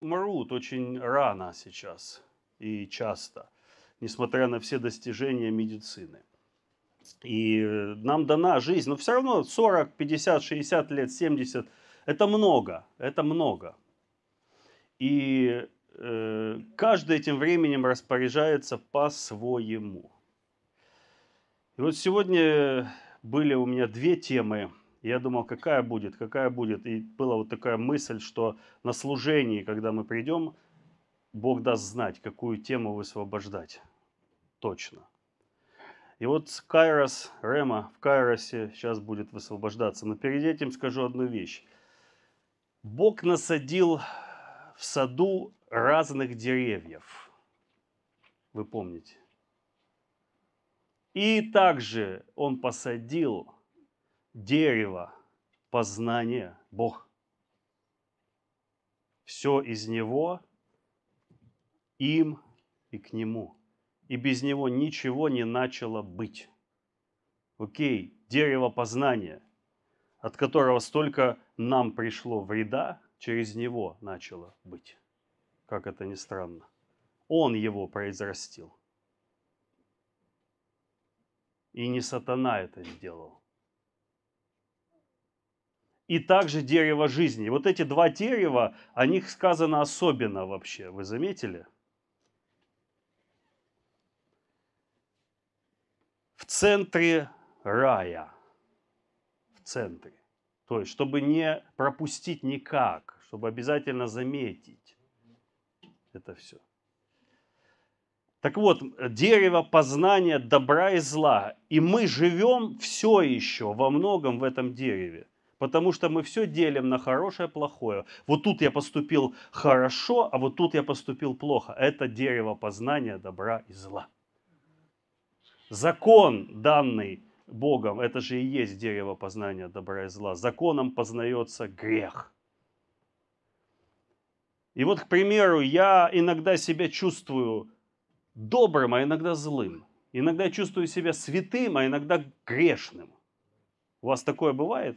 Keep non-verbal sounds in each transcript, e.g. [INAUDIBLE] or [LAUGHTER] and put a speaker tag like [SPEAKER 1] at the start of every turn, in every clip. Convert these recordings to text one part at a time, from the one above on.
[SPEAKER 1] Умрут очень рано сейчас и часто, несмотря на все достижения медицины. И нам дана жизнь, но все равно 40, 50, 60 лет, 70 – это много, это много. И Э, каждый этим временем распоряжается по-своему. И вот сегодня были у меня две темы. Я думал, какая будет, какая будет. И была вот такая мысль, что на служении, когда мы придем, Бог даст знать, какую тему высвобождать. Точно. И вот Кайрос, Рема в Кайросе сейчас будет высвобождаться. Но перед этим скажу одну вещь. Бог насадил в саду разных деревьев. Вы помните. И также он посадил дерево познания Бог. Все из него, им и к нему. И без него ничего не начало быть. Окей, дерево познания, от которого столько нам пришло вреда, через него начало быть как это ни странно. Он его произрастил. И не сатана это сделал. И также дерево жизни. Вот эти два дерева, о них сказано особенно вообще. Вы заметили? В центре рая. В центре. То есть, чтобы не пропустить никак, чтобы обязательно заметить это все. Так вот, дерево познания добра и зла. И мы живем все еще во многом в этом дереве. Потому что мы все делим на хорошее и плохое. Вот тут я поступил хорошо, а вот тут я поступил плохо. Это дерево познания добра и зла. Закон, данный Богом, это же и есть дерево познания добра и зла. Законом познается грех. И вот, к примеру, я иногда себя чувствую добрым, а иногда злым. Иногда чувствую себя святым, а иногда грешным. У вас такое бывает?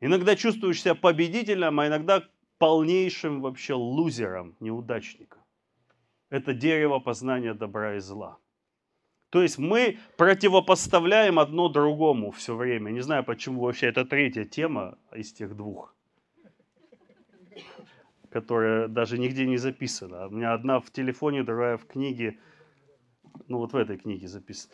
[SPEAKER 1] Иногда чувствуешь себя победителем, а иногда полнейшим вообще лузером, неудачником. Это дерево познания добра и зла. То есть мы противопоставляем одно другому все время. Не знаю, почему вообще это третья тема из тех двух которая даже нигде не записана. У меня одна в телефоне, другая в книге, ну вот в этой книге записана.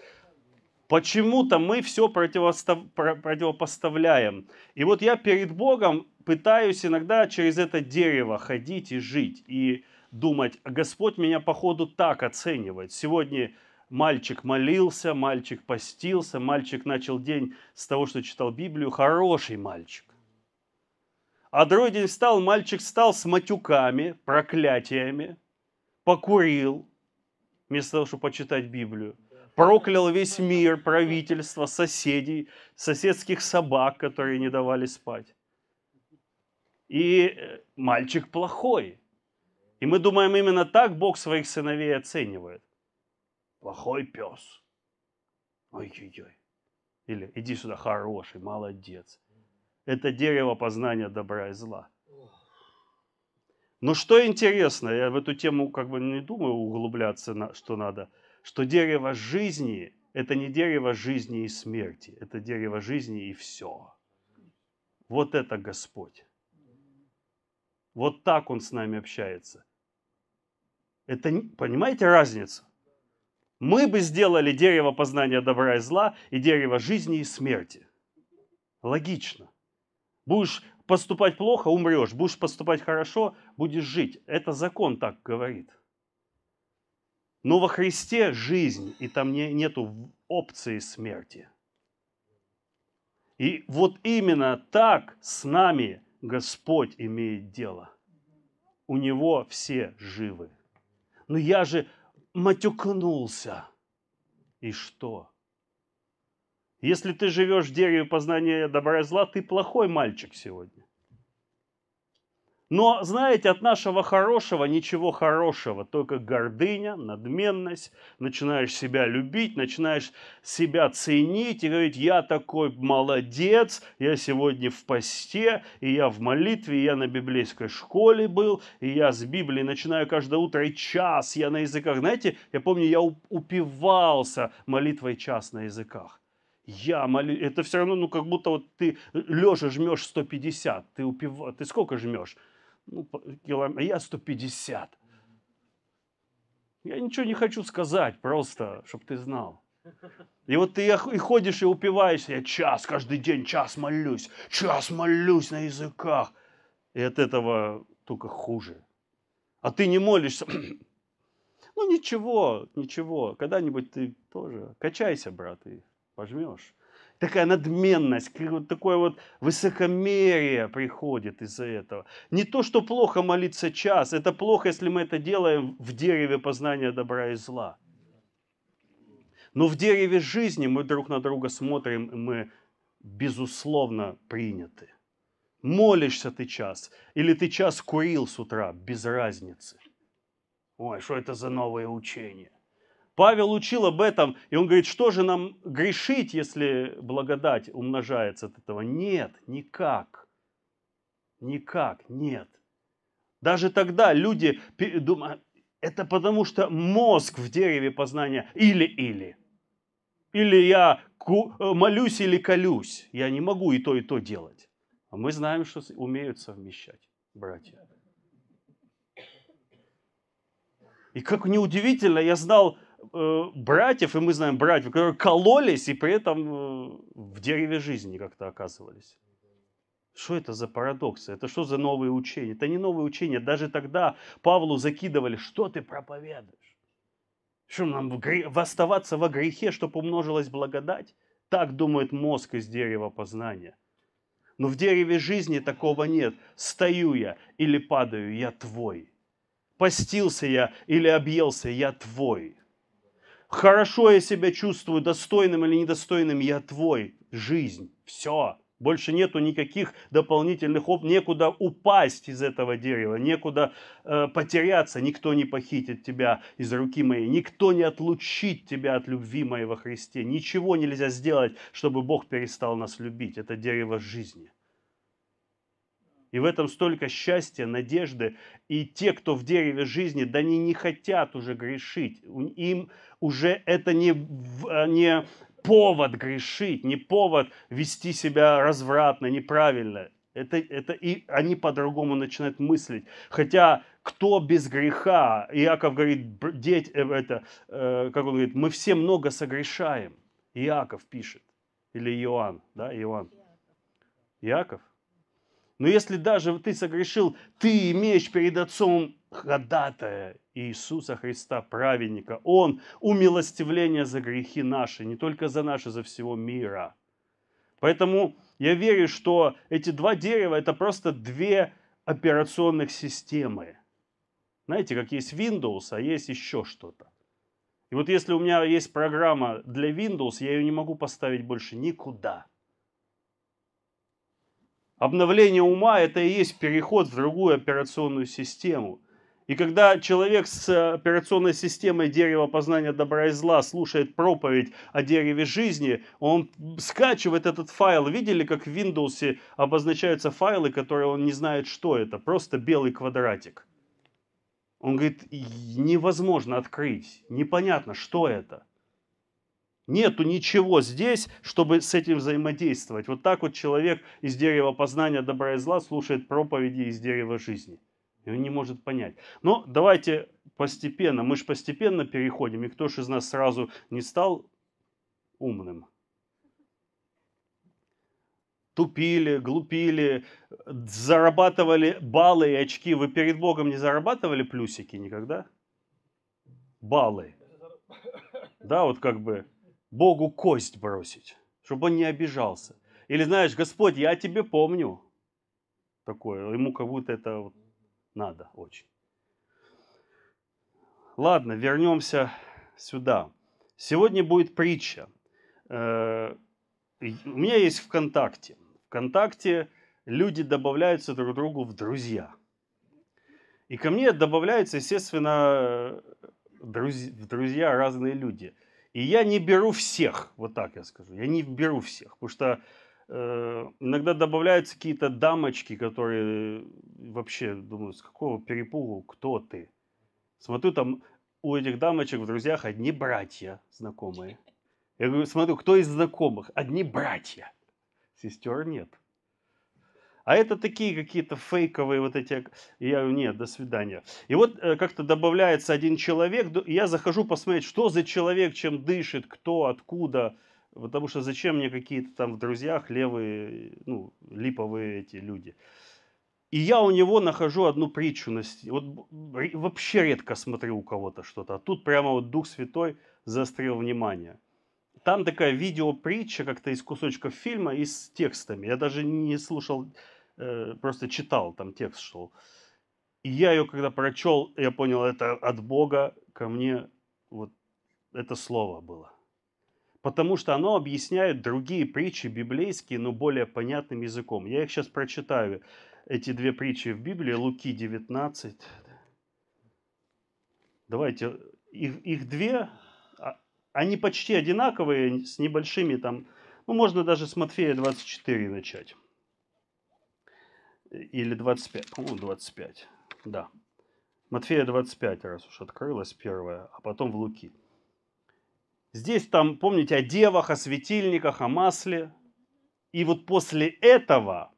[SPEAKER 1] Почему-то мы все противостав... противопоставляем. И вот я перед Богом пытаюсь иногда через это дерево ходить и жить. И думать, «А Господь меня походу так оценивает. Сегодня мальчик молился, мальчик постился, мальчик начал день с того, что читал Библию. Хороший мальчик. А другой встал, мальчик встал с матюками, проклятиями, покурил, вместо того, чтобы почитать Библию. Проклял весь мир, правительство, соседей, соседских собак, которые не давали спать. И э, мальчик плохой. И мы думаем, именно так Бог своих сыновей оценивает. Плохой пес. Ой-ой-ой. Или иди сюда, хороший, молодец это дерево познания добра и зла. Но что интересно, я в эту тему как бы не думаю углубляться, на, что надо, что дерево жизни – это не дерево жизни и смерти, это дерево жизни и все. Вот это Господь. Вот так Он с нами общается. Это, понимаете разницу? Мы бы сделали дерево познания добра и зла и дерево жизни и смерти. Логично. Будешь поступать плохо, умрешь. Будешь поступать хорошо, будешь жить. Это закон так говорит. Но во Христе жизнь, и там не, нету опции смерти. И вот именно так с нами Господь имеет дело. У Него все живы. Но я же матюкнулся. И что? Если ты живешь в дереве познания добра и зла, ты плохой мальчик сегодня. Но, знаете, от нашего хорошего ничего хорошего, только гордыня, надменность, начинаешь себя любить, начинаешь себя ценить и говорить, я такой молодец, я сегодня в посте, и я в молитве, и я на библейской школе был, и я с Библии начинаю каждое утро и час, я на языках. Знаете, я помню, я упивался молитвой час на языках я молю, это все равно, ну, как будто вот ты лежа жмешь 150, ты упив... ты сколько жмешь? Ну, килом... А я 150. Я ничего не хочу сказать, просто, чтобы ты знал. И вот ты и ходишь и упиваешься, я час каждый день, час молюсь, час молюсь на языках. И от этого только хуже. А ты не молишься. [CLEARS THROAT] Ну ничего, ничего, когда-нибудь ты тоже качайся, брат, и пожмешь. Такая надменность, вот такое вот высокомерие приходит из-за этого. Не то, что плохо молиться час, это плохо, если мы это делаем в дереве познания добра и зла. Но в дереве жизни мы друг на друга смотрим, и мы, безусловно, приняты. Молишься ты час, или ты час курил с утра, без разницы. Ой, что это за новое учение? Павел учил об этом, и он говорит, что же нам грешить, если благодать умножается от этого? Нет, никак. Никак, нет. Даже тогда люди думают, это потому что мозг в дереве познания или-или. Или я э, молюсь или колюсь. Я не могу и то, и то делать. А мы знаем, что умеют совмещать, братья. И как неудивительно, я знал Э, братьев, и мы знаем братьев, которые кололись и при этом э, в дереве жизни как-то оказывались. Что это за парадоксы? Это что за новые учения? Это не новые учения. Даже тогда Павлу закидывали, что ты проповедуешь? Что нам в оставаться во грехе, чтобы умножилась благодать? Так думает мозг из дерева познания. Но в дереве жизни такого нет. Стою я или падаю, я твой. Постился я или объелся, я твой хорошо я себя чувствую, достойным или недостойным, я твой, жизнь, все. Больше нету никаких дополнительных опций, некуда упасть из этого дерева, некуда э, потеряться, никто не похитит тебя из руки моей, никто не отлучит тебя от любви моей во Христе, ничего нельзя сделать, чтобы Бог перестал нас любить, это дерево жизни. И в этом столько счастья, надежды. И те, кто в дереве жизни, да они не хотят уже грешить. Им уже это не, а, не повод грешить, не повод вести себя развратно, неправильно. Это, это и они по-другому начинают мыслить. Хотя кто без греха? Иаков говорит, деть, э, это, э, как он говорит, мы все много согрешаем. Иаков пишет. Или Иоанн, да, Иоанн. Иаков? Но если даже ты согрешил, ты имеешь перед Отцом ходатая Иисуса Христа, праведника. Он умилостивление за грехи наши, не только за наши, а за всего мира. Поэтому я верю, что эти два дерева – это просто две операционных системы. Знаете, как есть Windows, а есть еще что-то. И вот если у меня есть программа для Windows, я ее не могу поставить больше никуда – Обновление ума – это и есть переход в другую операционную систему. И когда человек с э, операционной системой дерева познания добра и зла слушает проповедь о дереве жизни, он скачивает этот файл. Видели, как в Windows обозначаются файлы, которые он не знает, что это? Просто белый квадратик. Он говорит, невозможно открыть, непонятно, что это. Нету ничего здесь, чтобы с этим взаимодействовать. Вот так вот человек из дерева познания добра и зла слушает проповеди из дерева жизни. И он не может понять. Но давайте постепенно, мы же постепенно переходим. И кто же из нас сразу не стал умным? тупили, глупили, зарабатывали баллы и очки. Вы перед Богом не зарабатывали плюсики никогда? Баллы. [LAUGHS] Да, вот как бы Богу кость бросить, чтобы он не обижался. Или знаешь, Господь, я тебе помню. Такое, ему как будто это вот надо очень. Ладно, вернемся сюда. Сегодня будет притча. Э, у меня есть ВКонтакте. ВКонтакте люди добавляются друг другу в друзья. И ко мне добавляются, естественно, друз... в друзья разные люди. И я не беру всех, вот так я скажу, я не беру всех, потому что э, иногда добавляются какие-то дамочки, которые э, вообще думают, с какого перепугу, кто ты. Смотрю, там у этих дамочек в друзьях одни братья знакомые. Я говорю, смотрю, кто из знакомых? Одни братья. Сестер нет. А это такие какие-то фейковые вот эти... Я нет, до свидания. И вот э, как-то добавляется один человек, я захожу посмотреть, что за человек, чем дышит, кто, откуда. Потому что зачем мне какие-то там в друзьях левые, ну, липовые эти люди. И я у него нахожу одну притчу. На Вот вообще редко смотрю у кого-то что-то. А тут прямо вот Дух Святой заострил внимание там такая видео как-то из кусочков фильма и с текстами. Я даже не слушал Э, просто читал, там текст шел. И я ее, когда прочел, я понял, это от Бога ко мне вот это слово было. Потому что оно объясняет другие притчи библейские, но более понятным языком. Я их сейчас прочитаю, эти две притчи в Библии, Луки 19. Давайте, их, их две, а, они почти одинаковые, с небольшими там, ну можно даже с Матфея 24 начать или 25, по-моему, 25, да. Матфея 25, раз уж открылась первая, а потом в Луки. Здесь там, помните, о девах, о светильниках, о масле. И вот после этого,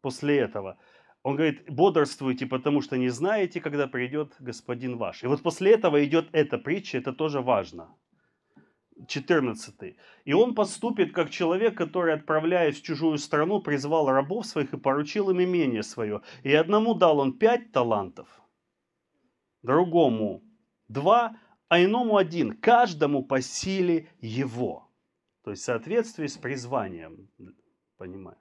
[SPEAKER 1] после этого, он говорит, бодрствуйте, потому что не знаете, когда придет Господин ваш. И вот после этого идет эта притча, это тоже важно. 14. «И он поступит, как человек, который, отправляясь в чужую страну, призвал рабов своих и поручил им имение свое. И одному дал он пять талантов, другому два, а иному один, каждому по силе его». То есть в соответствии с призванием, понимаю.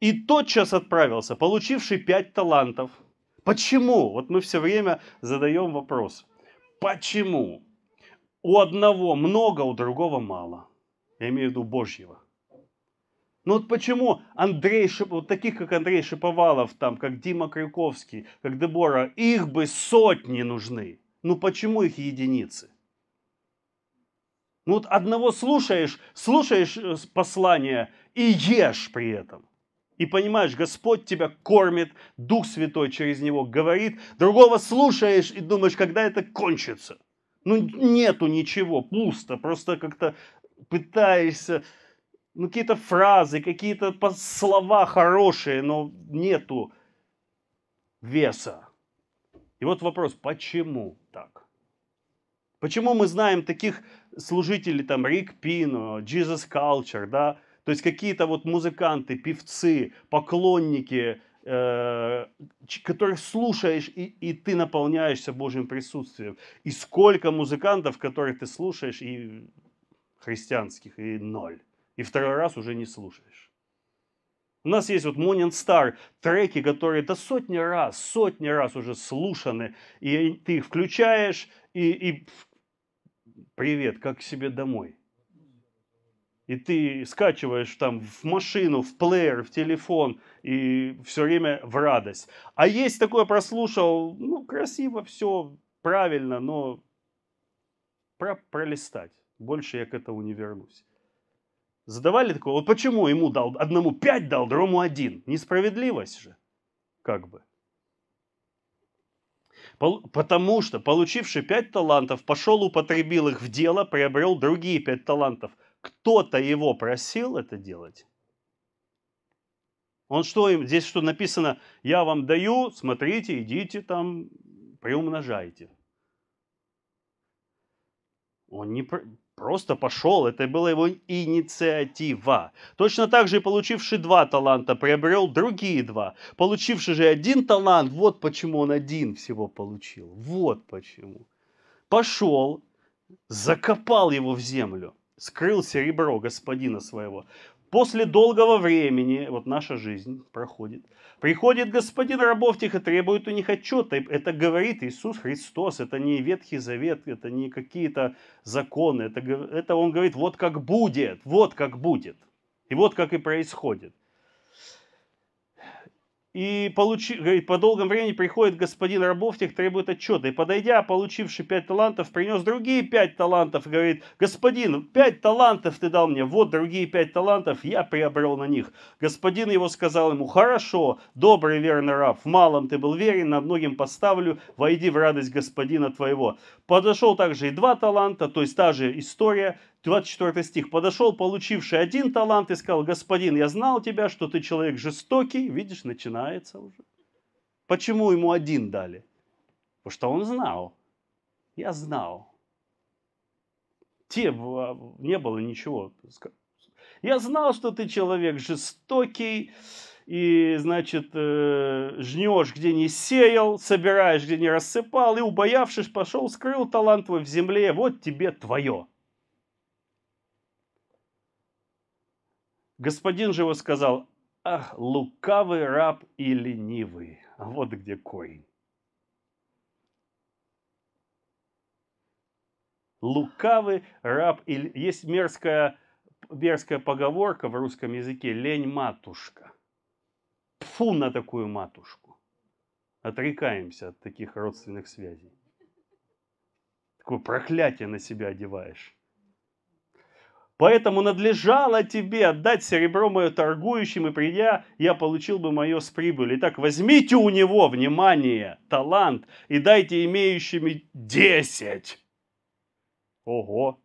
[SPEAKER 1] И тотчас отправился, получивший пять талантов. Почему? Вот мы все время задаем вопрос. Почему? У одного много, у другого мало. Я имею в виду Божьего. Ну вот почему Андрей, Шип... вот таких как Андрей Шиповалов, там, как Дима Крюковский, как Дебора, их бы сотни нужны. Ну почему их единицы? Ну вот одного слушаешь, слушаешь э, послание и ешь при этом. И понимаешь, Господь тебя кормит, Дух Святой через него говорит. Другого слушаешь и думаешь, когда это кончится. Ну, нету ничего, пусто. Просто как-то пытаешься... Ну, какие-то фразы, какие-то слова хорошие, но нету веса. И вот вопрос, почему так? Почему мы знаем таких служителей, там, Рик Пино, Jesus Culture, да? То есть какие-то вот музыканты, певцы, поклонники, э, которых слушаешь, и, и ты наполняешься Божьим присутствием. И сколько музыкантов, которых ты слушаешь, и христианских, и ноль. И второй раз уже не слушаешь. У нас есть вот Morning Star треки, которые до сотни раз, сотни раз уже слушаны, и ты их включаешь, и, и привет, как к себе домой. И ты скачиваешь там в машину, в плеер, в телефон – и все время в радость. А есть такое, прослушал, ну, красиво все, правильно, но про пролистать. Больше я к этому не вернусь. Задавали такое, вот почему ему дал, одному пять, дал, другому один? Несправедливость же, как бы. Потому что, получивший пять талантов, пошел, употребил их в дело, приобрел другие пять талантов. Кто-то его просил это делать? Он что им, здесь что написано, я вам даю, смотрите, идите там, приумножайте. Он не просто пошел, это была его инициатива. Точно так же, получивший два таланта, приобрел другие два. Получивший же один талант, вот почему он один всего получил. Вот почему. Пошел, закопал его в землю, скрыл серебро господина своего. После долгого времени, вот наша жизнь проходит, приходит господин рабов тех и требует у них отчета. Это говорит Иисус Христос, это не Ветхий Завет, это не какие-то законы. Это, это он говорит, вот как будет, вот как будет. И вот как и происходит. И, получи, говорит, по долгом времени приходит господин рабов, тех требует отчета. И подойдя, получивший пять талантов, принес другие пять талантов. Говорит, господин, пять талантов ты дал мне, вот другие пять талантов, я приобрел на них. Господин его сказал ему, хорошо, добрый верный раб, в малом ты был верен, на многим поставлю, войди в радость господина твоего. Подошел также и два таланта, то есть та же история, 24 стих. «Подошел получивший один талант и сказал, господин, я знал тебя, что ты человек жестокий». Видишь, начинается уже. Почему ему один дали? Потому что он знал. Я знал. Те не было ничего. Я знал, что ты человек жестокий, и, значит, э, жнешь, где не сеял, собираешь, где не рассыпал, и, убоявшись, пошел, скрыл талант твой в земле, вот тебе твое. Господин же его сказал, ах, лукавый раб и ленивый. а Вот где корень. Лукавый раб, и... есть мерзкая, мерзкая поговорка в русском языке, лень матушка. Пфу на такую матушку. Отрекаемся от таких родственных связей. Такое проклятие на себя одеваешь. Поэтому надлежало тебе отдать серебро мое торгующим, и придя, я получил бы мое с прибыли. Итак, возьмите у него, внимание, талант, и дайте имеющими десять. Ого!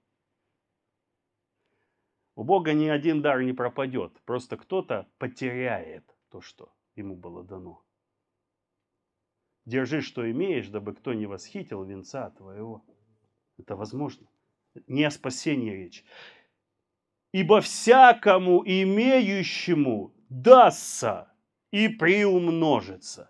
[SPEAKER 1] У Бога ни один дар не пропадет, просто кто-то потеряет то, что ему было дано. Держи, что имеешь, дабы кто не восхитил венца твоего. Это возможно. Не о спасении речь. Ибо всякому имеющему дастся и приумножится.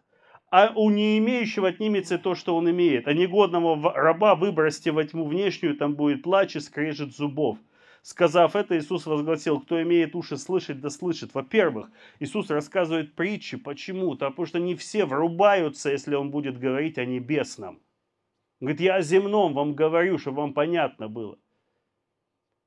[SPEAKER 1] А у не имеющего отнимется то, что он имеет. А негодного раба выбросьте во тьму внешнюю, там будет плач и скрежет зубов. Сказав это, Иисус возгласил, кто имеет уши слышать, да слышит. Во-первых, Иисус рассказывает притчи почему Да потому что не все врубаются, если он будет говорить о небесном. говорит, я о земном вам говорю, чтобы вам понятно было.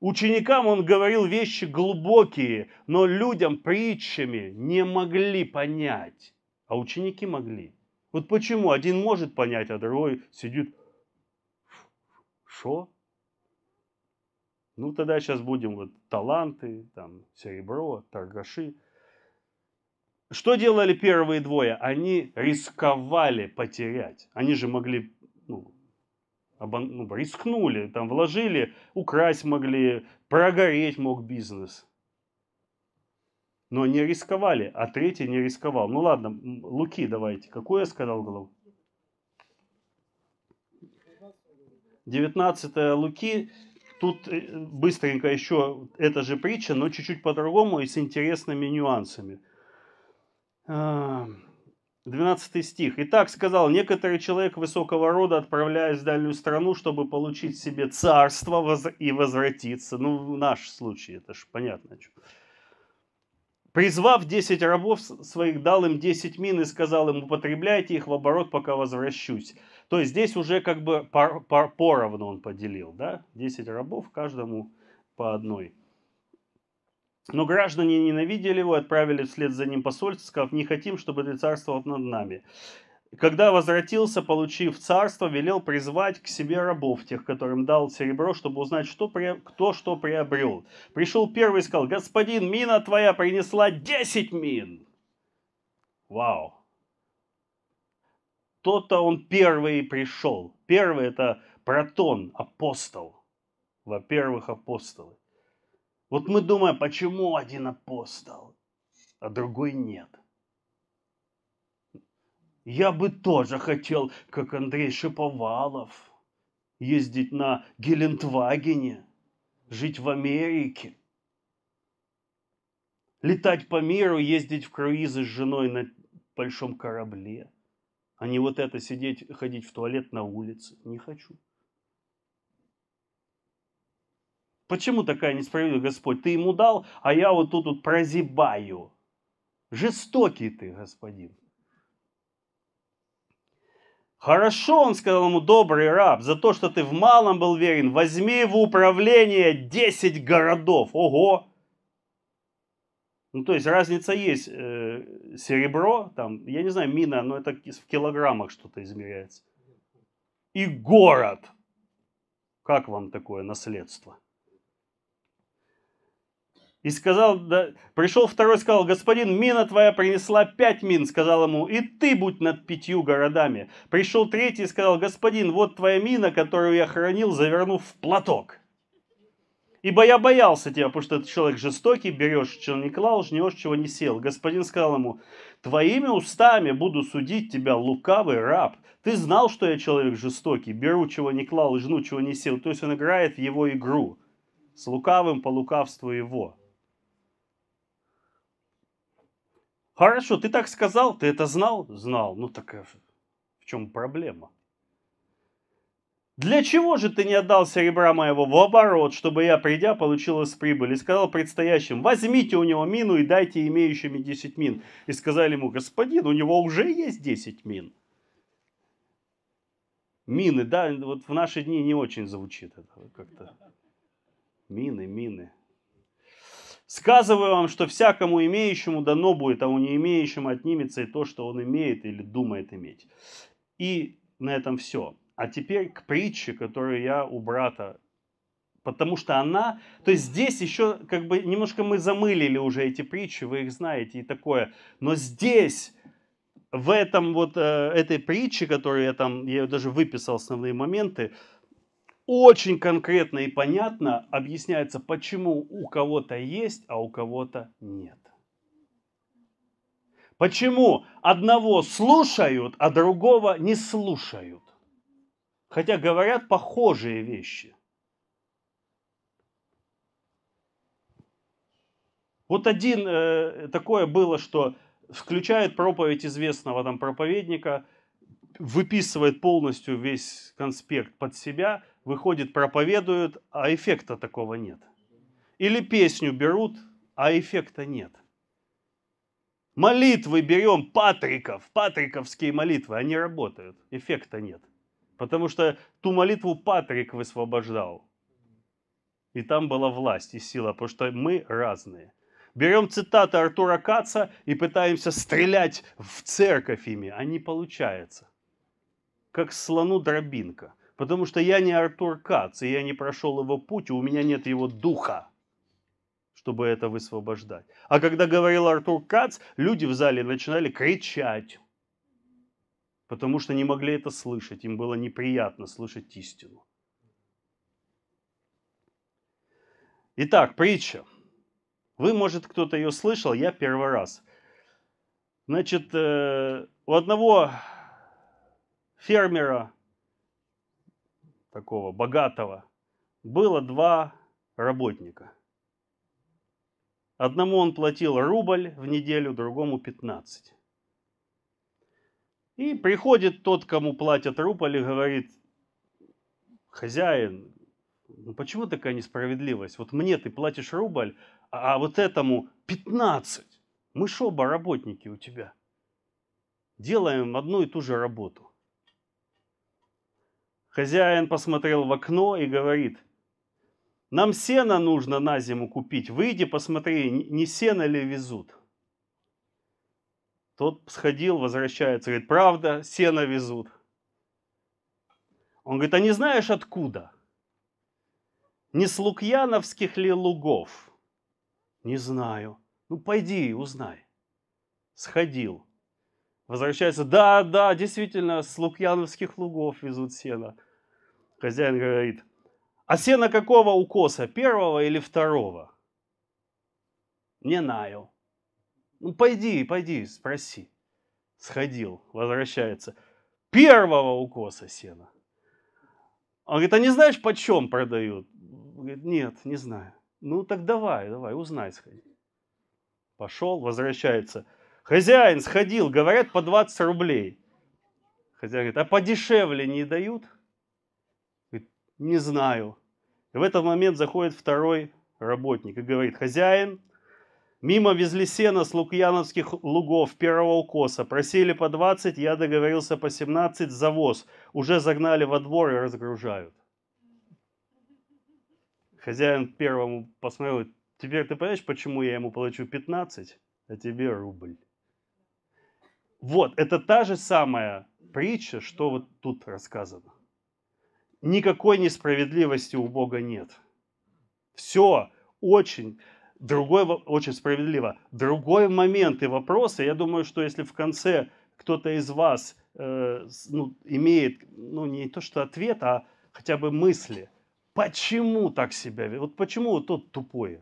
[SPEAKER 1] Ученикам он говорил вещи глубокие, но людям притчами не могли понять. А ученики могли. Вот почему один может понять, а другой сидит. Что? Ну, тогда сейчас будем вот таланты, там, серебро, торгаши. Что делали первые двое? Они рисковали потерять. Они же могли ну, ну, рискнули, там вложили, украсть могли, прогореть мог бизнес. Но они рисковали, а третий не рисковал. Ну ладно, Луки давайте. Какую я сказал главу? 19 Луки. Тут э, быстренько еще эта же притча, но чуть-чуть по-другому и с интересными нюансами. 12 стих. Итак, сказал некоторый человек высокого рода, отправляясь в дальнюю страну, чтобы получить себе царство и возвратиться». Ну, в наш случай, это же понятно. «Призвав 10 рабов своих, дал им 10 мин и сказал им, употребляйте их в оборот, пока возвращусь». То есть здесь уже как бы пор, пор, поровну он поделил, да? 10 рабов каждому по одной. Но граждане ненавидели его отправили вслед за ним посольство, сказав, не хотим, чтобы ты царствовал над нами. Когда возвратился, получив царство, велел призвать к себе рабов тех, которым дал серебро, чтобы узнать, что при... кто что приобрел. Пришел первый и сказал, господин, мина твоя принесла 10 мин. Вау. То-то он первый пришел. Первый это протон, апостол. Во-первых, апостолы. Вот мы думаем, почему один апостол, а другой нет. Я бы тоже хотел, как Андрей Шиповалов, ездить на Гелендвагене, жить в Америке, летать по миру, ездить в круизы с женой на большом корабле, а не вот это сидеть, ходить в туалет на улице. Не хочу. Почему такая несправедливость, Господь? Ты ему дал, а я вот тут вот прозябаю. Жестокий ты, Господин. Хорошо, он сказал ему, добрый раб, за то, что ты в малом был верен, возьми в управление 10 городов. Ого! Ну, то есть разница есть. Э, серебро, там, я не знаю, мина, но это в килограммах что-то измеряется. И город. Как вам такое наследство? И сказал, да, пришел второй, сказал, господин, мина твоя принесла пять мин, сказал ему, и ты будь над пятью городами. Пришел третий сказал, господин, вот твоя мина, которую я хранил, завернув в платок. Ибо я боялся тебя, потому что ты человек жестокий, берешь, чего не клал, жнешь, чего не сел. Господин сказал ему, твоими устами буду судить тебя, лукавый раб. Ты знал, что я человек жестокий, беру, чего не клал, жну, чего не сел. То есть он играет в его игру. С лукавым по лукавству его. Хорошо, ты так сказал, ты это знал? Знал. Ну так э, в чем проблема? Для чего же ты не отдал серебра моего в оборот, чтобы я, придя, получил из прибыли? И сказал предстоящим, возьмите у него мину и дайте имеющими 10 мин. И сказали ему, господин, у него уже есть 10 мин. Мины, да, вот в наши дни не очень звучит это как-то. Мины, мины. Сказываю вам, что всякому имеющему дано будет, а у не имеющему отнимется и то, что он имеет или думает иметь. И на этом все. А теперь к притче, которую я у брата Потому что она, то есть здесь еще как бы немножко мы замылили уже эти притчи, вы их знаете и такое. Но здесь, в этом вот, э, этой притче, которую я там, я даже выписал основные моменты, очень конкретно и понятно объясняется, почему у кого-то есть, а у кого-то нет. Почему одного слушают, а другого не слушают. Хотя говорят похожие вещи. Вот один э, такое было, что включает проповедь известного там проповедника, выписывает полностью весь конспект под себя, выходит, проповедуют, а эффекта такого нет. Или песню берут, а эффекта нет. Молитвы берем патриков, патриковские молитвы, они работают, эффекта нет. Потому что ту молитву Патрик высвобождал. И там была власть и сила, потому что мы разные. Берем цитаты Артура Каца и пытаемся стрелять в церковь ими, а не получается. Как слону дробинка – Потому что я не Артур Кац, и я не прошел его путь, и у меня нет его духа, чтобы это высвобождать. А когда говорил Артур Кац, люди в зале начинали кричать, потому что не могли это слышать, им было неприятно слышать истину. Итак, притча. Вы, может, кто-то ее слышал, я первый раз. Значит, э, у одного фермера такого богатого, было два работника. Одному он платил рубль в неделю, другому 15. И приходит тот, кому платят рубль, и говорит, хозяин, ну почему такая несправедливость? Вот мне ты платишь рубль, а, а вот этому 15. Мы шоба работники у тебя. Делаем одну и ту же работу. Хозяин посмотрел в окно и говорит, нам сено нужно на зиму купить, выйди, посмотри, не сено ли везут. Тот сходил, возвращается, говорит, правда, сено везут. Он говорит, а не знаешь откуда? Не с лукьяновских ли лугов? Не знаю. Ну, пойди, узнай. Сходил. Возвращается, да, да, действительно, с лукьяновских лугов везут сено. Хозяин говорит, а сено какого укоса, первого или второго? Не знаю. Ну, пойди, пойди, спроси. Сходил, возвращается. Первого укоса сена. Он говорит, а не знаешь, почем продают? говорит, нет, не знаю. Ну, так давай, давай, узнай, сходи. Пошел, возвращается. Хозяин сходил, говорят, по 20 рублей. Хозяин говорит, а подешевле не дают? Говорит, не знаю. И в этот момент заходит второй работник и говорит, хозяин, мимо везли сено с лукьяновских лугов первого укоса, просили по 20, я договорился по 17 завоз, уже загнали во двор и разгружают. Хозяин первому посмотрел, теперь ты понимаешь, почему я ему плачу 15, а тебе рубль? Вот, это та же самая притча, что вот тут рассказано. Никакой несправедливости у Бога нет. Все очень другой, очень справедливо. Другой момент и вопросы. Я думаю, что если в конце кто-то из вас э, ну, имеет, ну не то что ответ, а хотя бы мысли, почему так себя Вот почему вот тот тупой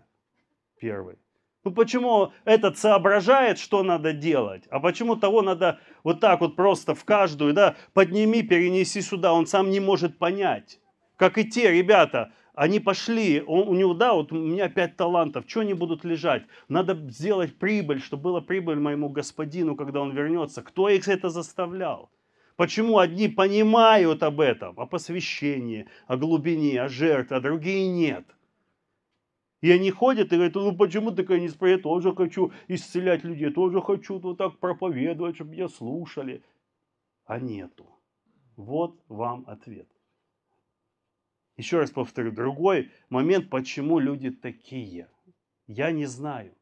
[SPEAKER 1] первый? Ну почему этот соображает, что надо делать, а почему того надо вот так вот просто в каждую, да, подними, перенеси сюда, он сам не может понять. Как и те ребята, они пошли, он, у него, да, вот у меня пять талантов, что они будут лежать? Надо сделать прибыль, чтобы была прибыль моему господину, когда он вернется. Кто их это заставлял? Почему одни понимают об этом, о посвящении, о глубине, о жертве, а другие нет – и они ходят и говорят, ну почему такая конец Я тоже хочу исцелять людей, тоже хочу вот так проповедовать, чтобы меня слушали. А нету. Вот вам ответ. Еще раз повторю, другой момент, почему люди такие. Я не знаю.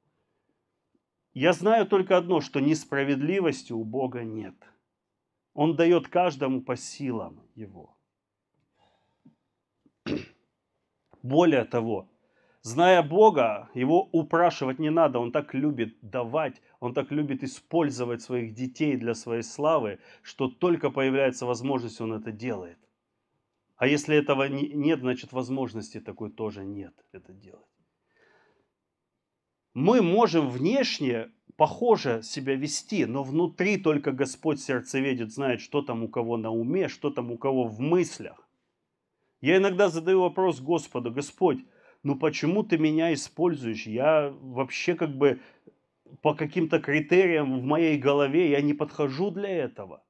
[SPEAKER 1] Я знаю только одно, что несправедливости у Бога нет. Он дает каждому по силам его. Более того, Зная Бога, его упрашивать не надо, он так любит давать, он так любит использовать своих детей для своей славы, что только появляется возможность, он это делает. А если этого нет, значит возможности такой тоже нет это делать. Мы можем внешне похоже себя вести, но внутри только Господь сердцеведец знает, что там у кого на уме, что там у кого в мыслях. Я иногда задаю вопрос Господу, Господь, ну почему ты меня используешь? Я вообще как бы по каким-то критериям в моей голове я не подхожу для этого.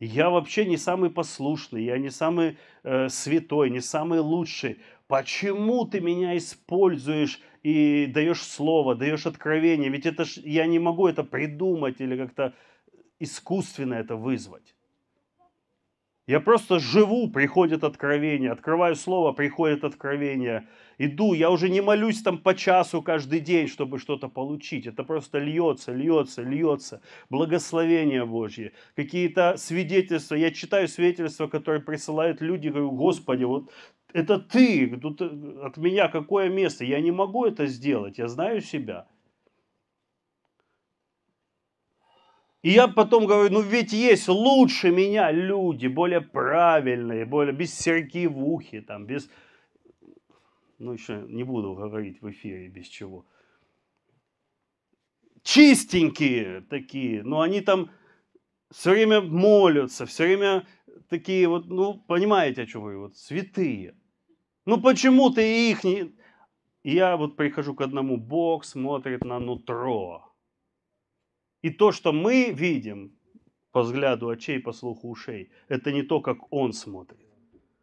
[SPEAKER 1] Я вообще не самый послушный, я не самый э, святой, не самый лучший. Почему ты меня используешь и даешь слово, даешь откровение? Ведь это ж, я не могу это придумать или как-то искусственно это вызвать. Я просто живу, приходит откровение, открываю слово, приходит откровение. Иду, я уже не молюсь там по часу каждый день, чтобы что-то получить. Это просто льется, льется, льется. Благословение Божье. Какие-то свидетельства. Я читаю свидетельства, которые присылают люди, говорю, Господи, вот это ты, тут э, от меня какое место. Я не могу это сделать, я знаю себя. И я потом говорю, ну ведь есть лучше меня люди, более правильные, более без серьги в ухе, там, без... Ну еще не буду говорить в эфире без чего. Чистенькие такие, но они там все время молятся, все время такие вот, ну, понимаете, о чем говорю, вот святые. Ну почему ты их не... И я вот прихожу к одному, Бог смотрит на нутро. И то, что мы видим по взгляду очей, по слуху ушей, это не то, как он смотрит.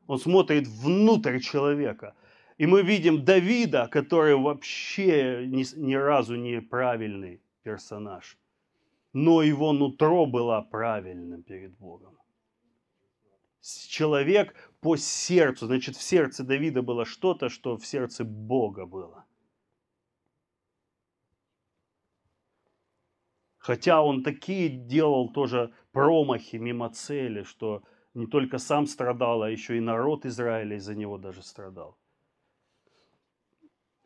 [SPEAKER 1] Он смотрит внутрь человека. И мы видим Давида, который вообще ни, ни разу не правильный персонаж. Но его нутро было правильным перед Богом. Человек по сердцу, значит, в сердце Давида было что-то, что в сердце Бога было. Хотя он такие делал тоже промахи мимо цели, что не только сам страдал, а еще и народ Израиля из-за него даже страдал.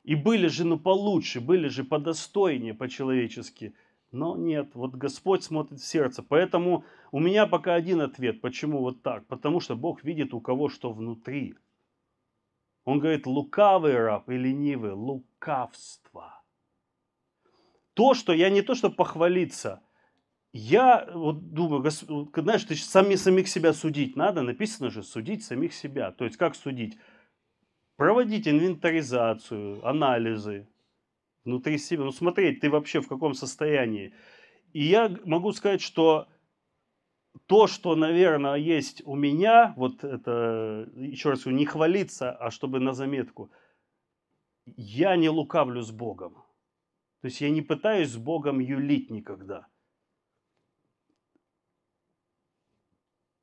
[SPEAKER 1] И были же, ну, получше, были же подостойнее по-человечески. Но нет, вот Господь смотрит в сердце. Поэтому у меня пока один ответ, почему вот так. Потому что Бог видит у кого что внутри. Он говорит, лукавый раб и ленивый, лукавство то, что я не то, чтобы похвалиться, я вот думаю, гос... знаешь, ты сами, самих себя судить надо, написано же судить самих себя. То есть как судить? Проводить инвентаризацию, анализы внутри себя, ну смотреть, ты вообще в каком состоянии. И я могу сказать, что то, что, наверное, есть у меня, вот это, еще раз говорю, не хвалиться, а чтобы на заметку, я не лукавлю с Богом. То есть я не пытаюсь с Богом юлить никогда.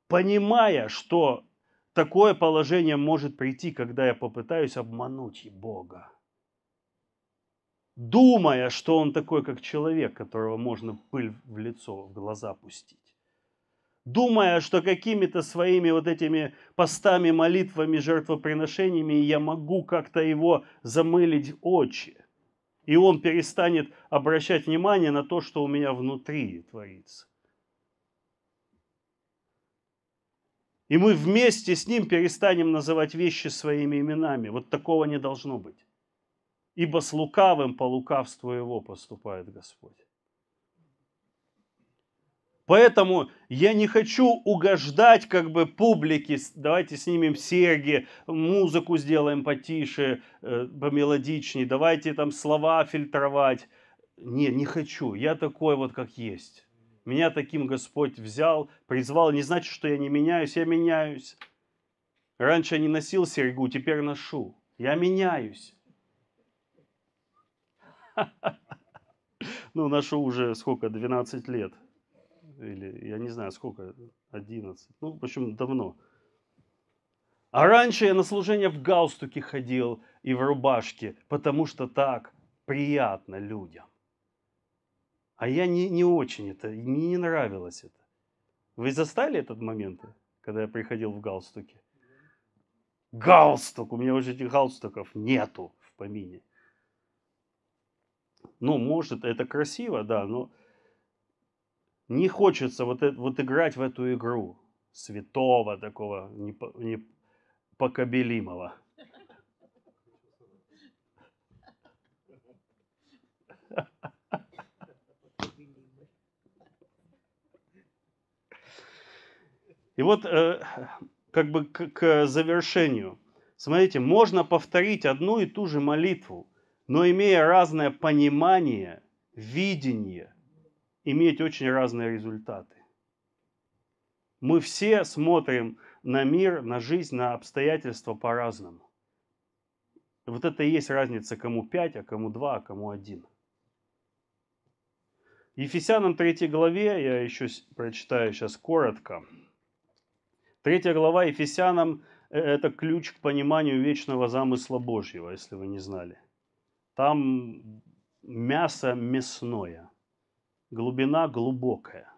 [SPEAKER 1] Понимая, что такое положение может прийти, когда я попытаюсь обмануть Бога. Думая, что он такой, как человек, которого можно пыль в лицо, в глаза пустить думая, что какими-то своими вот этими постами, молитвами, жертвоприношениями я могу как-то его замылить очи. И он перестанет обращать внимание на то, что у меня внутри творится. И мы вместе с ним перестанем называть вещи своими именами. Вот такого не должно быть. Ибо с лукавым по лукавству его поступает Господь. Поэтому я не хочу угождать как бы публике. Давайте снимем серьги, музыку сделаем потише, э, помелодичнее. Давайте там слова фильтровать. Не, не хочу. Я такой вот, как есть. Меня таким Господь взял, призвал. Не значит, что я не меняюсь. Я меняюсь. Раньше я не носил серьгу, теперь ношу. Я меняюсь. [LAUGHS] Ну, ношу уже сколько, 12 лет или я не знаю сколько, 11, ну, в общем, давно. А раньше я на служение в галстуке ходил и в рубашке, потому что так приятно людям. А я не, не очень это, мне не нравилось это. Вы застали этот момент, когда я приходил в галстуке? Галстук! У меня уже этих галстуков нету в помине. Ну, может, это красиво, да, но не хочется вот, вот играть в эту игру святого такого непокобелимого. И вот э, как бы к завершению. Смотрите, можно повторить одну и ту же молитву, но имея разное понимание, видение – иметь очень разные результаты. Мы все смотрим на мир, на жизнь, на обстоятельства по-разному. Вот это и есть разница, кому 5, а кому 2, а кому 1. Ефесянам 3 главе, я еще прочитаю сейчас коротко. 3 глава Ефесянам э, – это ключ к пониманию вечного замысла Божьего, если вы не знали. Там мясо мясное – глубина глубокая.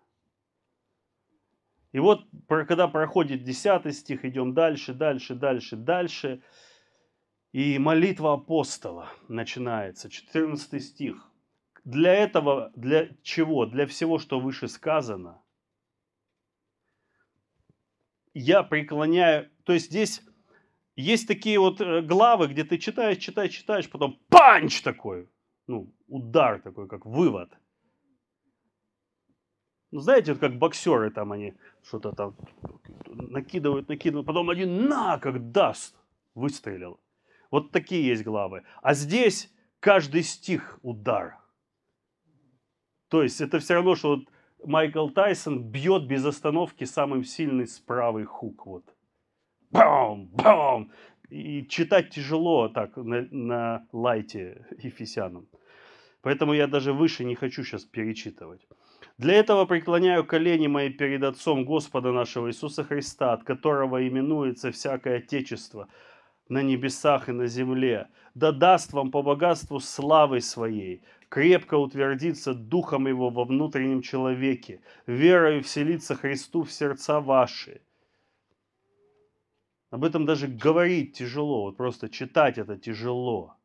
[SPEAKER 1] И вот, когда проходит 10 стих, идем дальше, дальше, дальше, дальше. И молитва апостола начинается, 14 стих. Для этого, для чего? Для всего, что выше сказано. Я преклоняю, то есть здесь есть такие вот э, главы, где ты читаешь, читаешь, читаешь, потом панч такой, ну, удар такой, как вывод – ну, знаете, вот как боксеры там они что-то там накидывают, накидывают, потом один на, как даст, выстрелил. Вот такие есть главы. А здесь каждый стих удар. То есть это все равно, что вот Майкл Тайсон бьет без остановки самым сильный справый хук. Вот. Бам, бам. И читать тяжело так на, на лайте ефесянам. Поэтому я даже выше не хочу сейчас перечитывать. Для этого преклоняю колени мои перед Отцом Господа нашего Иисуса Христа, от которого именуется всякое Отечество на небесах и на земле, да даст вам по богатству славы своей, крепко утвердиться духом его во внутреннем человеке, верою вселиться Христу в сердца ваши. Об этом даже говорить тяжело, вот просто читать это тяжело.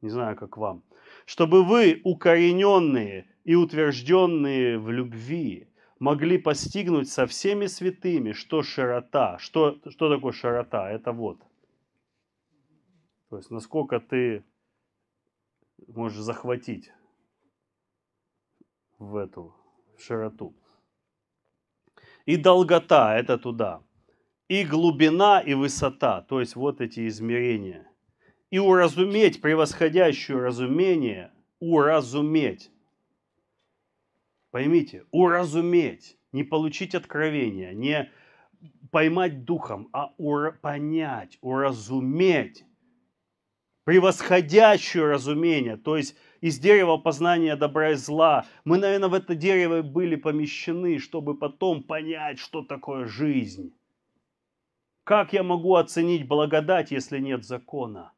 [SPEAKER 1] Не знаю, как вам. Чтобы вы, укорененные и утвержденные в любви могли постигнуть со всеми святыми, что широта. Что, что такое широта? Это вот. То есть, насколько ты можешь захватить в эту широту. И долгота – это туда. И глубина, и высота, то есть вот эти измерения. И уразуметь превосходящую разумение, уразуметь Поймите, уразуметь, не получить откровения, не поймать духом, а ура- понять, уразуметь превосходящую разумение, то есть из дерева познания добра и зла. Мы, наверное, в это дерево были помещены, чтобы потом понять, что такое жизнь. Как я могу оценить благодать, если нет закона?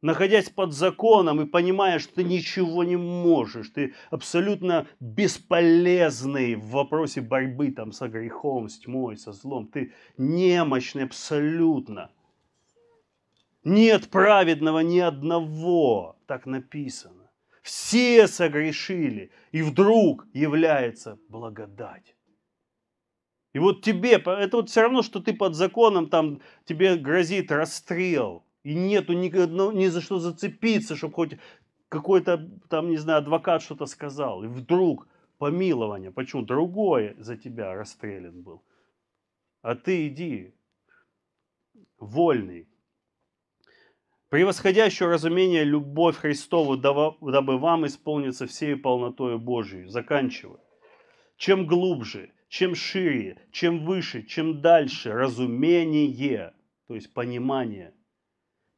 [SPEAKER 1] находясь под законом и понимая, что ты ничего не можешь, ты абсолютно бесполезный в вопросе борьбы там со грехом, с тьмой, со злом, ты немощный абсолютно. Нет праведного ни одного, так написано. Все согрешили, и вдруг является благодать. И вот тебе, это вот все равно, что ты под законом, там тебе грозит расстрел – и нету ни, ну, ни за что зацепиться, чтобы хоть какой-то, там, не знаю, адвокат что-то сказал. И вдруг помилование. Почему? Другое за тебя расстрелян был. А ты иди, вольный. Превосходящее разумение любовь Христову, дабы вам исполнится всей полнотой Божией. Заканчиваю. Чем глубже, чем шире, чем выше, чем дальше разумение, то есть понимание –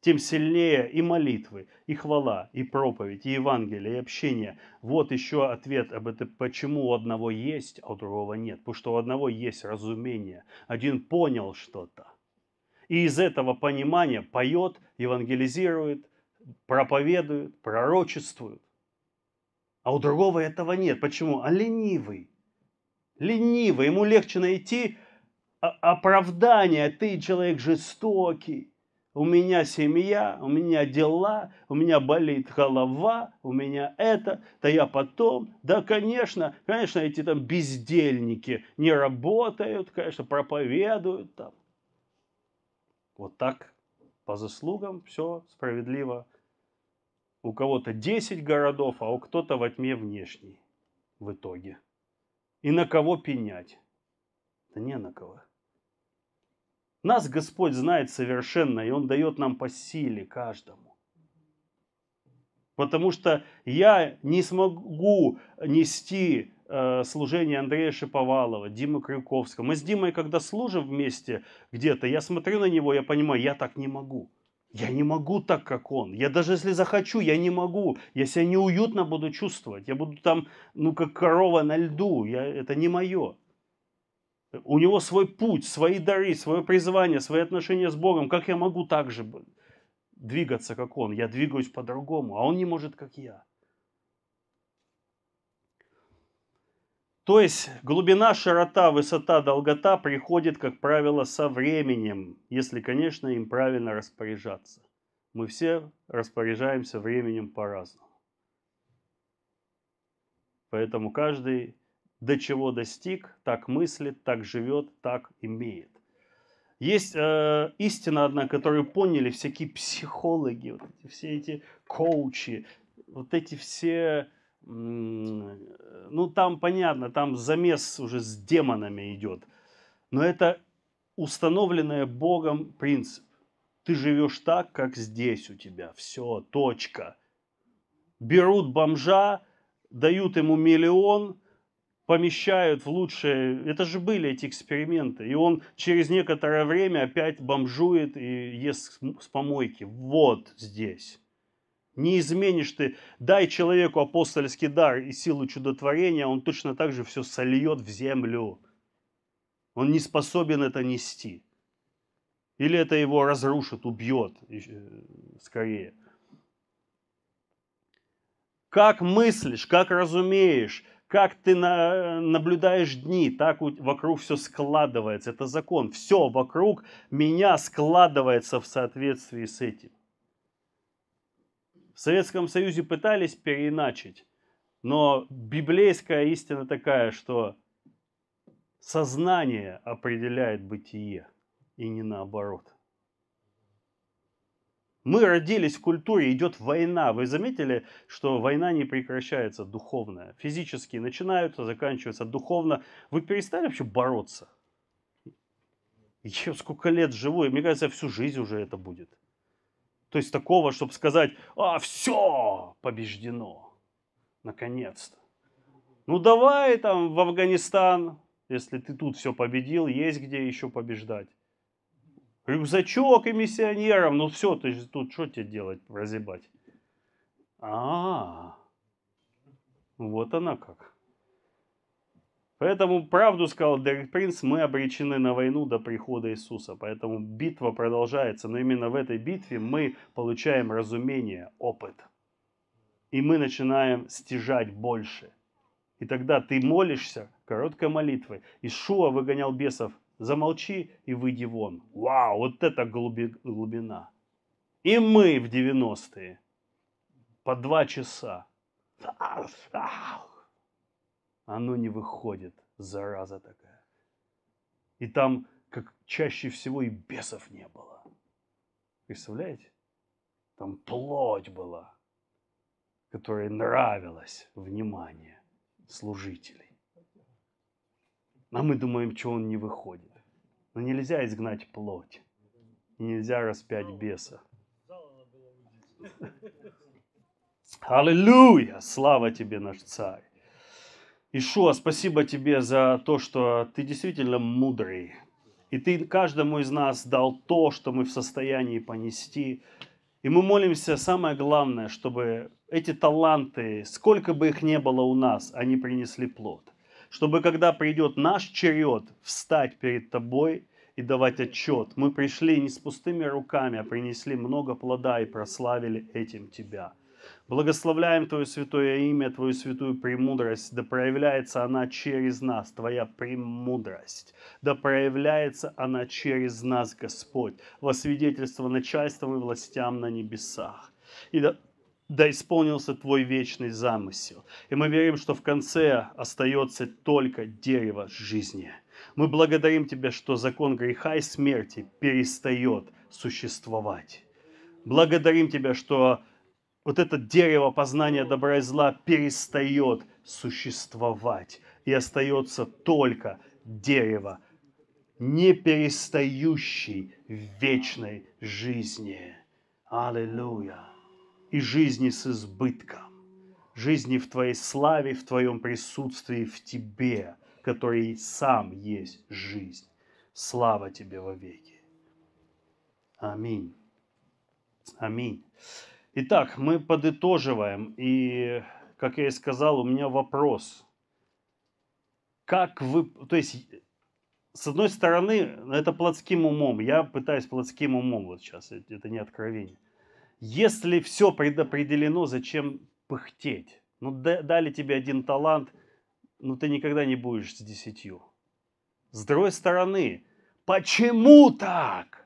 [SPEAKER 1] тем сильнее и молитвы, и хвала, и проповедь, и Евангелие, и общение. Вот еще ответ об этом, почему у одного есть, а у другого нет. Потому что у одного есть разумение. Один понял что-то. И из этого понимания поет, евангелизирует, проповедует, пророчествует. А у другого этого нет. Почему? А ленивый. Ленивый. Ему легче найти а, оправдание. Ты человек жестокий у меня семья, у меня дела, у меня болит голова, у меня это, да я потом. Да, конечно, конечно, эти там бездельники не работают, конечно, проповедуют там. Вот так по заслугам все справедливо. У кого-то 10 городов, а у кто-то во тьме внешний в итоге. И на кого пенять? Да не на кого. Нас Господь знает совершенно, и Он дает нам по силе каждому. Потому что я не смогу нести э, служение Андрея Шиповалова, Димы Крюковского. Мы с Димой, когда служим вместе где-то, я смотрю на него, я понимаю, я так не могу. Я не могу так, как он. Я даже если захочу, я не могу. Я себя неуютно буду чувствовать. Я буду там, ну, как корова на льду. Я, это не мое у него свой путь, свои дары, свое призвание, свои отношения с Богом. Как я могу так же двигаться, как он? Я двигаюсь по-другому, а он не может, как я. То есть глубина, широта, высота, долгота приходит, как правило, со временем, если, конечно, им правильно распоряжаться. Мы все распоряжаемся временем по-разному. Поэтому каждый до чего достиг, так мыслит, так живет, так имеет. Есть э, истина одна, которую поняли всякие психологи, вот эти, все эти коучи, вот эти все, ну там понятно, там замес уже с демонами идет. Но это установленное Богом принцип. Ты живешь так, как здесь у тебя. Все, точка. Берут бомжа, дают ему миллион, помещают в лучшее. Это же были эти эксперименты. И он через некоторое время опять бомжует и ест с помойки. Вот здесь. Не изменишь ты. Дай человеку апостольский дар и силу чудотворения, он точно так же все сольет в землю. Он не способен это нести. Или это его разрушит, убьет э, скорее. Как мыслишь, как разумеешь, как ты на, наблюдаешь дни, так у, вокруг все складывается. Это закон. Все вокруг меня складывается в соответствии с этим. В Советском Союзе пытались переиначить, но библейская истина такая, что сознание определяет бытие, и не наоборот. Мы родились в культуре, идет война. Вы заметили, что война не прекращается духовная. Физически начинаются, заканчиваются духовно. Вы перестали вообще бороться? Я сколько лет живу, и мне кажется, всю жизнь уже это будет. То есть такого, чтобы сказать, а, все побеждено, наконец-то. Ну давай там в Афганистан, если ты тут все победил, есть где еще побеждать. Рюкзачок и миссионером. Ну все, ты же тут что тебе делать, разъебать? А, -а, а, вот она как. Поэтому правду сказал Дерек Принц, мы обречены на войну до прихода Иисуса. Поэтому битва продолжается, но именно в этой битве мы получаем разумение, опыт. И мы начинаем стяжать больше. И тогда ты молишься короткой молитвой. Ишуа выгонял бесов Замолчи и выйди вон. Вау, вот это глубина. И мы в 90-е по два часа. Оно не выходит, зараза такая. И там, как чаще всего, и бесов не было. Представляете? Там плоть была, которая нравилась внимание служителей. А мы думаем, что он не выходит. Но нельзя изгнать плоть. И нельзя распять беса. Аллилуйя! Слава тебе, наш царь! Ишуа, спасибо тебе за то, что ты действительно мудрый. И ты каждому из нас дал то, что мы в состоянии понести. И мы молимся, самое главное, чтобы эти таланты, сколько бы их ни было у нас, они принесли плод чтобы когда придет наш черед встать перед тобой и давать отчет, мы пришли не с пустыми руками, а принесли много плода и прославили этим Тебя. Благословляем Твое святое имя, Твою святую премудрость, да проявляется она через нас, Твоя премудрость, да проявляется она через нас, Господь, во свидетельство начальствам и властям на небесах. И да да исполнился твой вечный замысел. И мы верим, что в конце остается только дерево жизни. Мы благодарим Тебя, что закон греха и смерти перестает существовать. Благодарим Тебя, что вот это дерево познания добра и зла перестает существовать. И остается только дерево не перестающей вечной жизни. Аллилуйя! и жизни с избытком, жизни в Твоей славе, в Твоем присутствии, в Тебе, который сам есть жизнь. Слава Тебе во веки. Аминь. Аминь. Итак, мы подытоживаем, и, как я и сказал, у меня вопрос. Как вы, то есть, с одной стороны, это плотским умом, я пытаюсь плотским умом вот сейчас, это не откровение – если все предопределено, зачем пыхтеть? Ну, дали тебе один талант, но ты никогда не будешь с десятью. С другой стороны, почему так?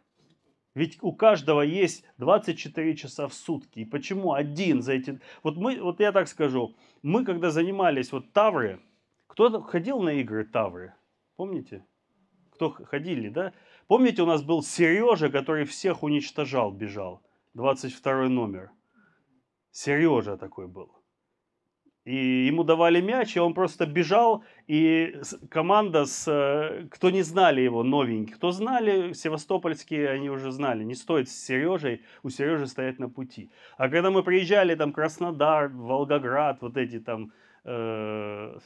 [SPEAKER 1] Ведь у каждого есть 24 часа в сутки. И почему один за эти... Вот, мы, вот я так скажу. Мы, когда занимались вот Тавры, кто ходил на игры Тавры? Помните? Кто ходили, да? Помните, у нас был Сережа, который всех уничтожал, бежал. 22 номер. Сережа такой был. И ему давали мяч, и он просто бежал, и команда, с, э, кто не знали его, новенький, кто знали, севастопольские, они уже знали, не стоит с Сережей, у Сережи стоять на пути. А когда мы приезжали, там, Краснодар, Волгоград, вот эти там, Э,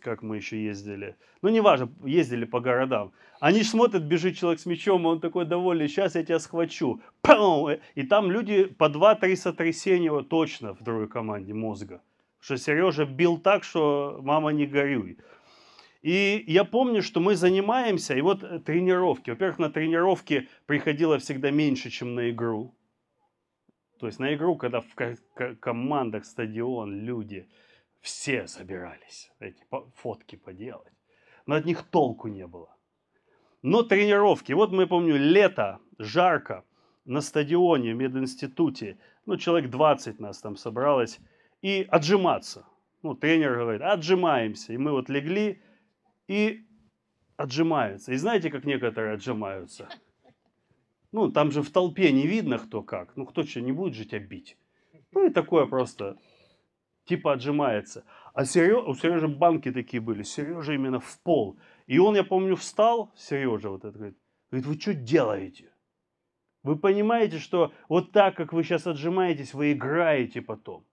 [SPEAKER 1] как мы еще ездили, ну неважно, ездили по городам. Они смотрят, бежит человек с мечом, он такой довольный, сейчас я тебя схвачу. Пау! Э, и там люди по 2-3 сотрясения точно в другой команде мозга. Что Сережа бил так, что мама не горюй. И я помню, что мы занимаемся, и вот э, тренировки. Во-первых, на тренировки приходило всегда меньше, чем на игру. То есть на игру, когда в командах стадион, люди – все собирались эти фотки поделать. Но от них толку не было. Но тренировки. Вот мы, помню, лето, жарко, на стадионе, в мединституте. Ну, человек 20 нас там собралось. И отжиматься. Ну, тренер говорит, отжимаемся. И мы вот легли и отжимаются. И знаете, как некоторые отжимаются? Ну, там же в толпе не видно кто как. Ну, кто что, не будет же тебя а бить? Ну, и такое просто типа отжимается. А Серё... у Сережи банки такие были, Сережа именно в пол. И он, я помню, встал, Сережа вот это говорит, говорит, вы что делаете? Вы понимаете, что вот так, как вы сейчас отжимаетесь, вы играете потом.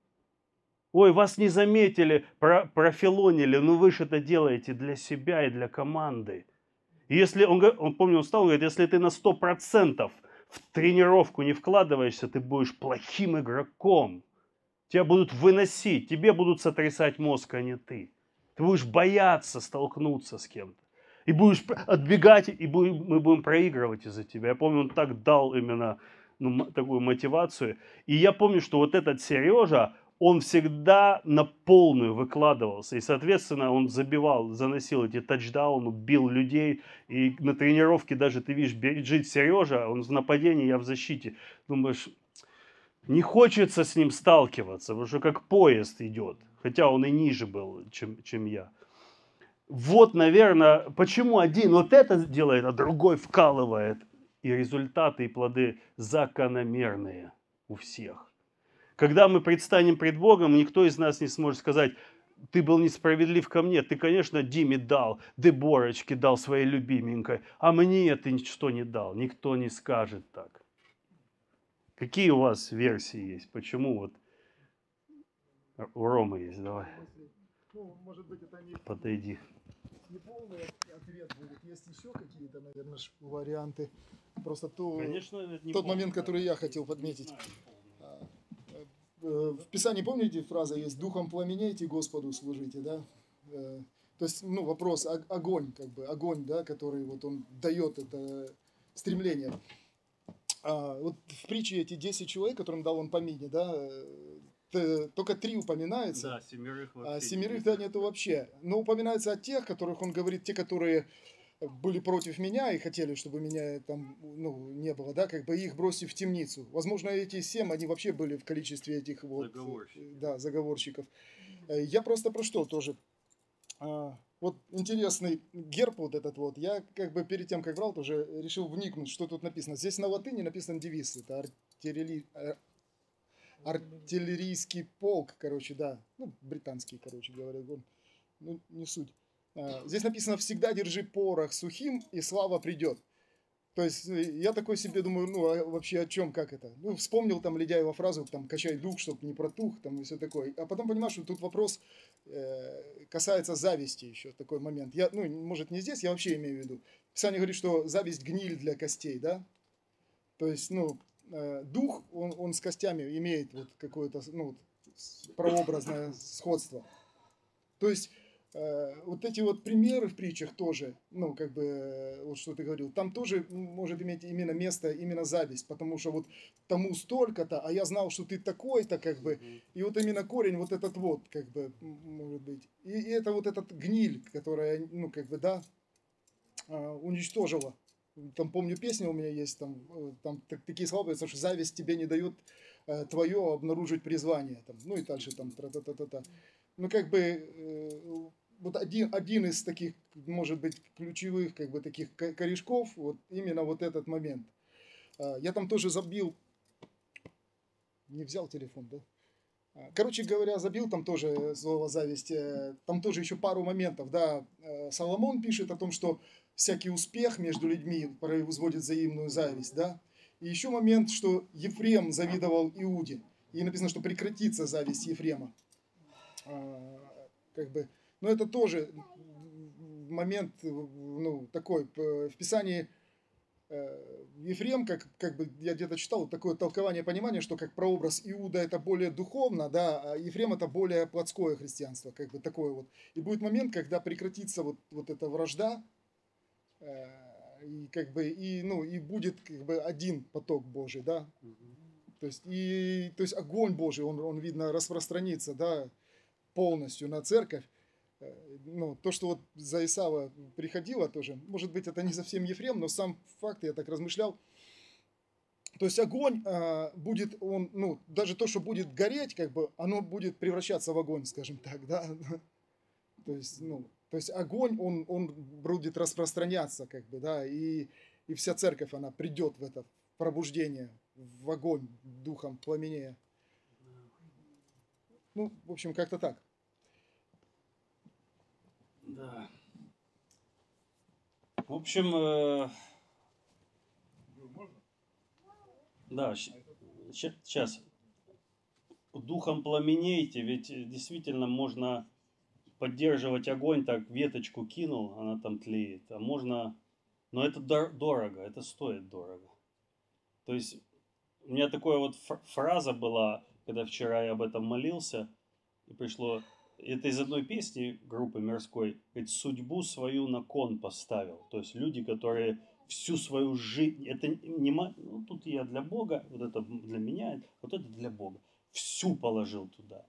[SPEAKER 1] Ой, вас не заметили, про профилонили, но ну вы же это делаете для себя и для команды. И если, он, он помню, он встал, он говорит, если ты на 100% в тренировку не вкладываешься, ты будешь плохим игроком. Тебя будут выносить, тебе будут сотрясать мозг, а не ты. Ты будешь бояться столкнуться с кем-то. И будешь отбегать, и мы будем проигрывать из-за тебя. Я помню, он так дал именно ну, такую мотивацию. И я помню, что вот этот Сережа, он всегда на полную выкладывался. И, соответственно, он забивал, заносил эти тачдауны, бил людей. И на тренировке даже, ты видишь, бежит Сережа, он в нападении, я в защите. Думаешь, не хочется с ним сталкиваться, потому что как поезд идет, хотя он и ниже был, чем, чем я. Вот, наверное, почему один вот это делает, а другой вкалывает. И результаты и плоды закономерные у всех. Когда мы предстанем пред Богом, никто из нас не сможет сказать, ты был несправедлив ко мне, ты, конечно, Диме дал, Деборочке дал своей любименькой, а мне ты ничто не дал. Никто не скажет так. Какие у вас версии есть? Почему вот у Ромы есть? Давай.
[SPEAKER 2] Ну, ну может быть, это не... Подойди. Не полный ответ будет. Есть еще какие-то, наверное, варианты. Просто то, Конечно, тот полный, момент, который я хотел подметить. А, э, э, в Писании, помните, фраза есть «Духом пламенейте Господу служите», да? Э, то есть, ну, вопрос, а, огонь, как бы, огонь, да, который вот он дает это стремление. А, вот в притче эти 10 человек, которым дал он по да, э, только три упоминается. Да, семерых а, вообще. А семерых, да, нету вообще. Но упоминаются о тех, которых он говорит, те, которые были против меня и хотели, чтобы меня там ну, не было, да, как бы их бросив в темницу. Возможно, эти семь, они вообще были в количестве этих вот... Заговорщиков. Да, заговорщиков. Э, я просто про что тоже а, вот интересный герб вот этот вот, я как бы перед тем, как брал, уже решил вникнуть, что тут написано. Здесь на латыни написан девиз, это артиллери... артиллерийский полк, короче, да, ну, британский, короче, говоря, ну, не суть. А, здесь написано «Всегда держи порох сухим, и слава придет». То есть э, я такой себе думаю, ну а вообще о чем, как это? Ну, вспомнил там Ледяева фразу, там, качай дух, чтобы не протух, там и все такое. А потом понимаешь, что тут вопрос э, касается зависти еще, такой момент. Я, ну, может, не здесь, я вообще имею в виду. Писание говорит, что зависть гниль для костей, да? То есть, ну, э, дух, он, он с костями имеет вот какое-то, ну, вот, прообразное сходство. То есть Э, вот эти вот примеры в притчах тоже, ну, как бы, э, вот что ты говорил, там тоже может иметь именно место, именно зависть, потому что вот тому столько-то, а я знал, что ты такой-то, как бы, и вот именно корень вот этот вот, как бы, может быть. И, и это вот этот гниль, которая, ну, как бы, да, а, уничтожила. Там, помню, песня у меня есть, там, э, там так, такие слова, что зависть тебе не дает э, твое обнаружить призвание, там, ну и дальше там, тра-та-та-та-та. Ну, как бы, э, вот один, один из таких, может быть, ключевых как бы таких корешков, вот именно вот этот момент. А, я там тоже забил, не взял телефон, да? А, короче говоря, забил там тоже э, слово зависть. Э, там тоже еще пару моментов, да. Э, Соломон пишет о том, что всякий успех между людьми производит взаимную зависть, да. И еще момент, что Ефрем завидовал Иуде. И написано, что прекратится зависть Ефрема. А, как бы, но это тоже момент э, ну, такой. В Писании э, Ефрем, как, как бы я где-то читал, такое толкование понимания, что как прообраз Иуда это более духовно, да, а Ефрем это более плотское христианство, как бы такое вот. И будет момент, когда прекратится вот, вот эта вражда, э, и как бы, и, ну, и будет как бы один поток Божий, да. То есть, и, то есть огонь Божий, он, он видно, распространится, да, полностью на церковь. Э, ну, то, что вот за Исава приходило тоже, может быть, это не совсем Ефрем, но сам факт, я так размышлял, то есть огонь э, будет, он, ну, даже то, что будет гореть, как бы, оно будет превращаться в огонь, скажем так, да. [LAUGHS] То есть, ну, то есть огонь, он, он будет распространяться, как бы, да, и, и вся церковь, она придет в это пробуждение, в огонь духом пламенея. Ну, в общем, как-то так. Да.
[SPEAKER 1] В общем... Э... Можно? Да, сейчас. Духом пламенейте, ведь э, действительно можно поддерживать огонь, так веточку кинул, она там тлеет. А можно... Но это дор дорого, это стоит дорого. То есть у меня такая вот фраза была, когда вчера я об этом молился, и пришло это из одной песни группы Мирской, ведь судьбу свою на кон поставил. То есть люди, которые всю свою жизнь, это не, ну, тут я для Бога, вот это для меня, вот это для Бога. Всю положил туда.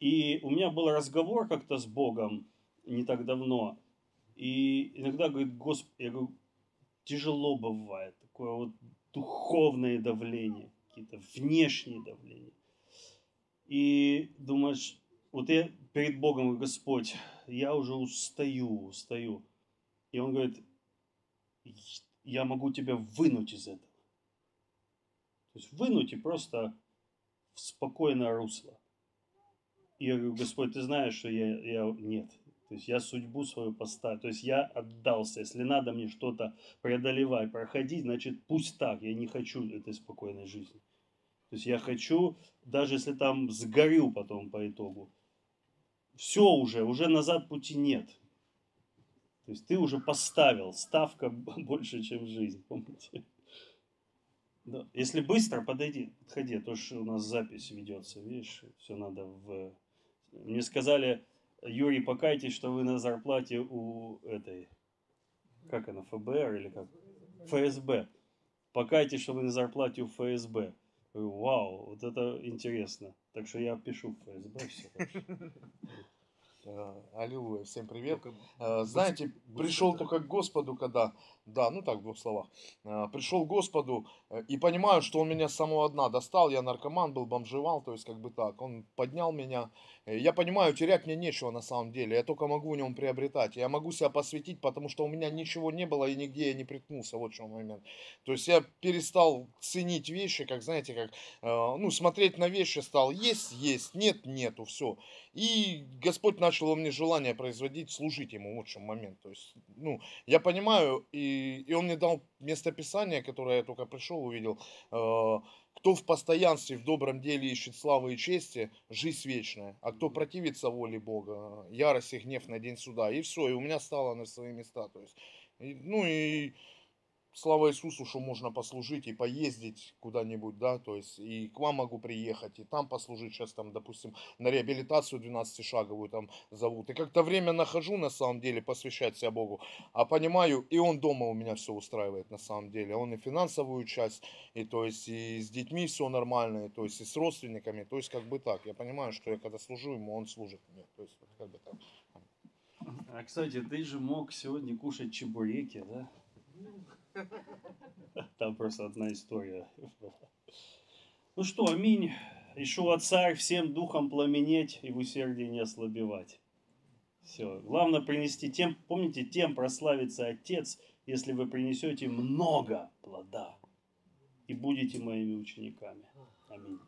[SPEAKER 1] И у меня был разговор как-то с Богом не так давно, и иногда говорит, Господи, я говорю, тяжело бывает, такое вот духовное давление, какие-то внешние давления. И думаешь, вот я перед Богом, Господь, я уже устаю, устаю. И он говорит, я могу тебя вынуть из этого. То есть вынуть и просто в спокойное русло. И я говорю, Господь, ты знаешь, что я, я нет. То есть я судьбу свою поставил. То есть я отдался. Если надо мне что-то преодолевать, проходить, значит пусть так. Я не хочу этой спокойной жизни. То есть я хочу, даже если там сгорю потом по итогу, все уже, уже назад пути нет. То есть ты уже поставил, ставка [LAUGHS] больше, чем жизнь, помните? Да. Если быстро, подойди, подходи, а то что у нас запись ведется, видишь, все надо в... Мне сказали, Юрий, покайтесь, что вы на зарплате у этой, как она, ФБР или как? ФСБ. Покайтесь, что вы на зарплате у ФСБ. Вау, вот это интересно. Так что я пишу в ФСБ все.
[SPEAKER 3] [LAUGHS] Аллилуйя, всем привет. Ну, э, ну, знаете, пришел только к Господу, когда да, ну так, в двух словах. Э, пришел к Господу э, и понимаю, что Он меня с самого дна достал. Я наркоман был, бомжевал, то есть как бы так. Он поднял меня. Э, я понимаю, терять мне нечего на самом деле. Я только могу в нем приобретать. Я могу себя посвятить, потому что у меня ничего не было и нигде я не приткнулся. Вот в чем момент. То есть я перестал ценить вещи, как, знаете, как, ну, смотреть на вещи стал. Есть, есть, нет, нету, все. И Господь начал во мне желание производить, служить Ему. Вот в чем момент. То есть, ну, я понимаю и и, он мне дал местописание, которое я только пришел, увидел. Э, кто в постоянстве, в добром деле ищет славы и чести, жизнь вечная. А кто противится воле Бога, ярость и гнев на день суда. И все, и у меня стало на свои места. То есть, и, ну и слава Иисусу, что можно послужить и поездить куда-нибудь, да, то есть и к вам могу приехать, и там послужить, сейчас там, допустим, на реабилитацию 12-шаговую там зовут. И как-то время нахожу, на самом деле, посвящать себя Богу, а понимаю, и он дома у меня все устраивает, на самом деле, он и финансовую часть, и то есть и с детьми все нормально, и то есть и с родственниками, то есть как бы так, я понимаю, что я когда служу ему, он служит мне, то есть вот как бы так.
[SPEAKER 1] А, кстати, ты же мог сегодня кушать чебуреки, да? Ну, там просто одна история Ну что, аминь. Ишуа царь всем духом пламенеть и в усердии не ослабевать. Все. Главное принести тем, помните, тем прославится Отец, если вы принесете много плода и будете моими учениками. Аминь.